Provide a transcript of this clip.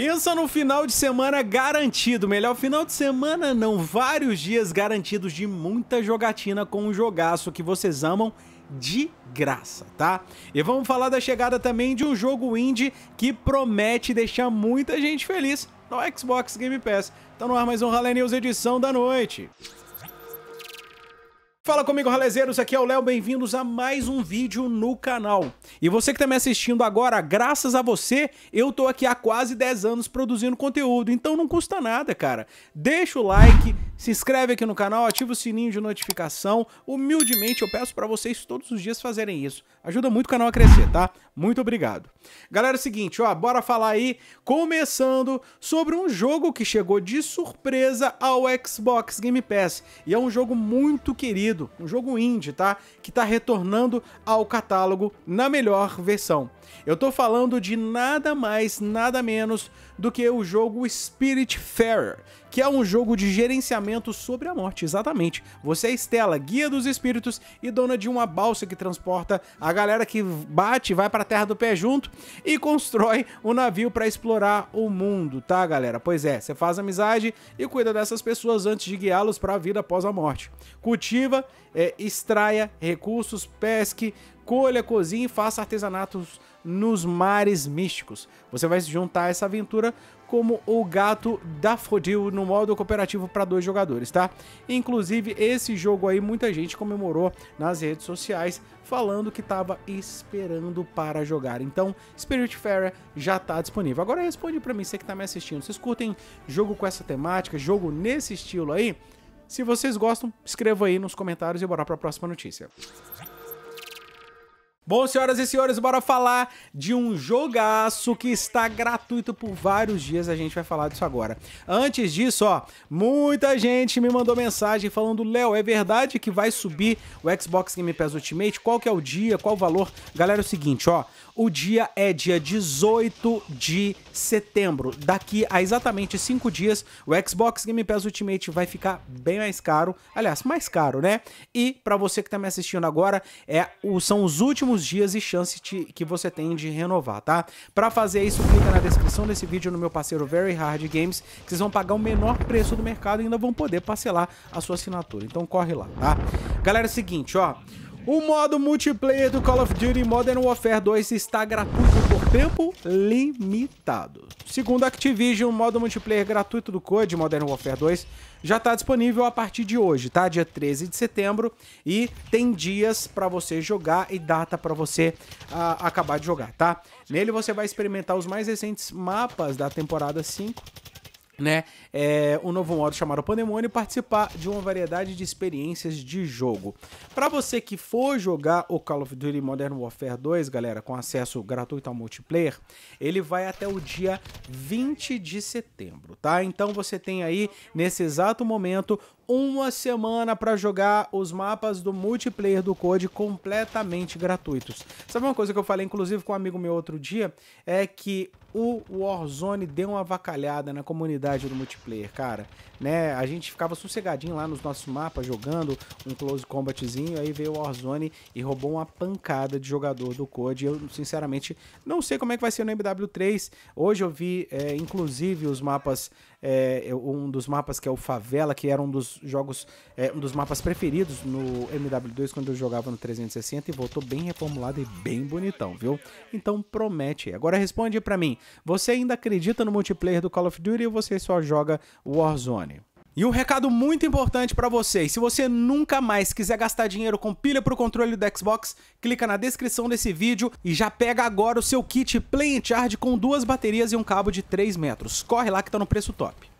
Pensa no final de semana garantido. Melhor final de semana não, vários dias garantidos de muita jogatina com um jogaço que vocês amam de graça, tá? E vamos falar da chegada também de um jogo indie que promete deixar muita gente feliz no Xbox Game Pass. Então no ar mais um Rally News edição da noite. Fala comigo, ralezeiros, aqui é o Léo, bem-vindos a mais um vídeo no canal. E você que tá me assistindo agora, graças a você, eu tô aqui há quase 10 anos produzindo conteúdo, então não custa nada, cara. Deixa o like, se inscreve aqui no canal, ativa o sininho de notificação. Humildemente eu peço para vocês todos os dias fazerem isso. Ajuda muito o canal a crescer, tá? Muito obrigado. Galera, é o seguinte, ó, bora falar aí, começando sobre um jogo que chegou de surpresa ao Xbox Game Pass. E é um jogo muito querido perdido, um jogo indie, tá? Que tá retornando ao catálogo na melhor versão. Eu tô falando de nada mais, nada menos do que o jogo Spiritfarer, que é um jogo de gerenciamento sobre a morte, exatamente. Você é Estela, guia dos espíritos e dona de uma balsa que transporta a galera que bate, vai para a terra do pé junto e constrói um navio para explorar o mundo, tá, galera? Pois é, você faz amizade e cuida dessas pessoas antes de guiá-los para a vida após a morte. Cultiva é, extraia recursos, pesque, colha, cozinhe e faça artesanatos nos mares místicos. Você vai se juntar a essa aventura como o gato da Fodil no modo cooperativo para dois jogadores, tá? Inclusive, esse jogo aí muita gente comemorou nas redes sociais falando que estava esperando para jogar. Então, Spirit Spiritfarer já está disponível. Agora responde para mim, você que está me assistindo, vocês curtem jogo com essa temática, jogo nesse estilo aí? Se vocês gostam, escreva aí nos comentários e bora para a próxima notícia. Bom, senhoras e senhores, bora falar de um jogaço que está gratuito por vários dias, a gente vai falar disso agora. Antes disso, ó, muita gente me mandou mensagem falando, Léo, é verdade que vai subir o Xbox Game Pass Ultimate? Qual que é o dia? Qual o valor? Galera, é o seguinte, ó, o dia é dia 18 de setembro. Daqui a exatamente 5 dias, o Xbox Game Pass Ultimate vai ficar bem mais caro, aliás, mais caro, né? E para você que tá me assistindo agora, é, são os últimos dias e chance que você tem de renovar, tá? Para fazer isso, clica na descrição desse vídeo no meu parceiro Very Hard Games, que vocês vão pagar o menor preço do mercado e ainda vão poder parcelar a sua assinatura. Então corre lá, tá? Galera, é o seguinte, ó. O modo multiplayer do Call of Duty Modern Warfare 2 está gratuito por tempo limitado. Segundo a Activision, o modo multiplayer gratuito do COD Modern Warfare 2 já está disponível a partir de hoje, tá? Dia 13 de setembro e tem dias para você jogar e data para você uh, acabar de jogar, tá? Nele você vai experimentar os mais recentes mapas da temporada 5 né, é, um novo modo chamado Pandemônio participar de uma variedade de experiências de jogo. Para você que for jogar o Call of Duty Modern Warfare 2, galera, com acesso gratuito ao multiplayer, ele vai até o dia 20 de setembro, tá? Então você tem aí nesse exato momento uma semana para jogar os mapas do multiplayer do COD completamente gratuitos. Sabe uma coisa que eu falei, inclusive, com um amigo meu outro dia? É que o Warzone deu uma vacalhada na comunidade do multiplayer, cara. Né? A gente ficava sossegadinho lá nos nossos mapas, jogando um close combatzinho, aí veio o Warzone e roubou uma pancada de jogador do COD. Eu, sinceramente, não sei como é que vai ser no MW3. Hoje eu vi, é, inclusive, os mapas é, é, um dos mapas que é o Favela, que era um dos jogos, é, um dos mapas preferidos no MW2 quando eu jogava no 360 e voltou bem reformulado e bem bonitão, viu? Então promete. Agora responde para mim, você ainda acredita no multiplayer do Call of Duty ou você só joga Warzone? E um recado muito importante para vocês: se você nunca mais quiser gastar dinheiro com pilha para o controle do Xbox, clica na descrição desse vídeo e já pega agora o seu kit Play Charge com duas baterias e um cabo de 3 metros. Corre lá que tá no preço top.